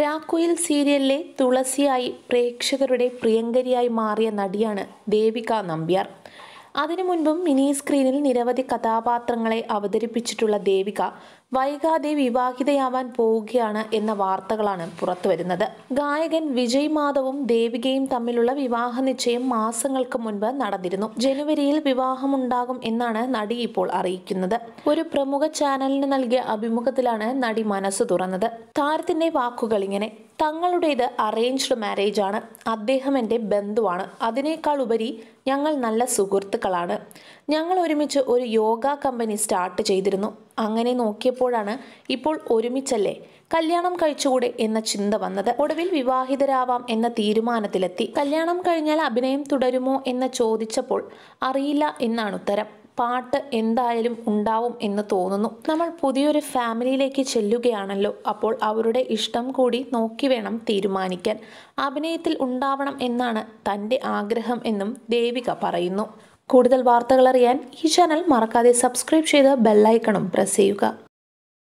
രാക്കുയിൽ സീരിയലിലെ തുളസിയായി പ്രേക്ഷകരുടെ പ്രിയങ്കരിയായി മാറിയ നടിയാണ് ദേവിക നമ്പ്യാർ അതിനു മുൻപും മിനി സ്ക്രീനിൽ നിരവധി കഥാപാത്രങ്ങളെ അവതരിപ്പിച്ചിട്ടുള്ള ദേവിക വൈകാതെ വിവാഹിതയാവാൻ പോവുകയാണ് എന്ന വാർത്തകളാണ് പുറത്തുവരുന്നത് ഗായകൻ വിജയ് മാധവും ദേവികയും തമ്മിലുള്ള വിവാഹ നിശ്ചയം മാസങ്ങൾക്ക് മുൻപ് നടന്നിരുന്നു ജനുവരിയിൽ വിവാഹമുണ്ടാകും എന്നാണ് നടി ഇപ്പോൾ അറിയിക്കുന്നത് ഒരു പ്രമുഖ ചാനലിന് നൽകിയ അഭിമുഖത്തിലാണ് നടി മനസ്സ് തുറന്നത് താരത്തിന്റെ വാക്കുകൾ ഇങ്ങനെ തങ്ങളുടേത് അറേഞ്ച്ഡ് മാരേജ് ആണ് അദ്ദേഹം എൻ്റെ ബന്ധുവാണ് അതിനേക്കാൾ ഉപരി ഞങ്ങൾ നല്ല സുഹൃത്തുക്കളാണ് ഞങ്ങൾ ഒരുമിച്ച് ഒരു യോഗ കമ്പനി സ്റ്റാർട്ട് ചെയ്തിരുന്നു അങ്ങനെ നോക്കിയപ്പോഴാണ് ഇപ്പോൾ ഒരുമിച്ചല്ലേ കല്യാണം കഴിച്ചുകൂടെ എന്ന ചിന്ത വന്നത് ഒടുവിൽ വിവാഹിതരാവാം എന്ന തീരുമാനത്തിലെത്തി കല്യാണം കഴിഞ്ഞാൽ അഭിനയം തുടരുമോ എന്ന് ചോദിച്ചപ്പോൾ അറിയില്ല എന്നാണ് ഉത്തരം പാട്ട് എന്തായാലും ഉണ്ടാവും എന്ന് തോന്നുന്നു നമ്മൾ പുതിയൊരു ഫാമിലിയിലേക്ക് ചെല്ലുകയാണല്ലോ അപ്പോൾ അവരുടെ ഇഷ്ടം കൂടി നോക്കി വേണം തീരുമാനിക്കാൻ അഭിനയത്തിൽ ഉണ്ടാവണം എന്നാണ് തൻ്റെ ആഗ്രഹം എന്നും ദേവിക പറയുന്നു കൂടുതൽ വാർത്തകൾ അറിയാൻ ഈ ചാനൽ മറക്കാതെ സബ്സ്ക്രൈബ് ചെയ്ത് ബെല്ലൈക്കണും പ്രസ് ചെയ്യുക